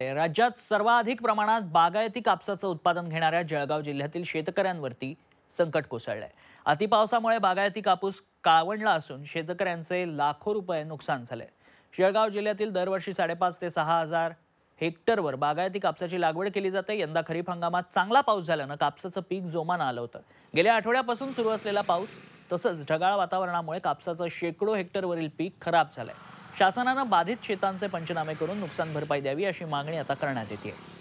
राज्यात सर्वाधिक प्रमाणात बागायती कापसाचं उत्पादन घेणाऱ्या जळगाव जिल्ह्यातील शेतकऱ्यांवरती संकट कोसळलंय अतिपावसामुळे बागायती कापूस काळवंडला असून शेतकऱ्यांचे लाखो रुपये नुकसान झाले जळगाव जिल्ह्यातील दरवर्षी साडेपाच ते सहा हजार हेक्टरवर बागायती कापसाची लागवड केली जाते यंदा खरीप हंगामात चांगला पाऊस झाल्यानं कापसाचं पीक जोमानं आलं होतं गेल्या आठवड्यापासून सुरू असलेला पाऊस तसंच ढगाळ वातावरणामुळे कापसाचं शेकडो हेक्टरवरील पीक खराब झालंय शासनानं बाधित शेतांचे पंचनामे करून नुकसान भरपाई द्यावी अशी मागणी आता करण्यात येते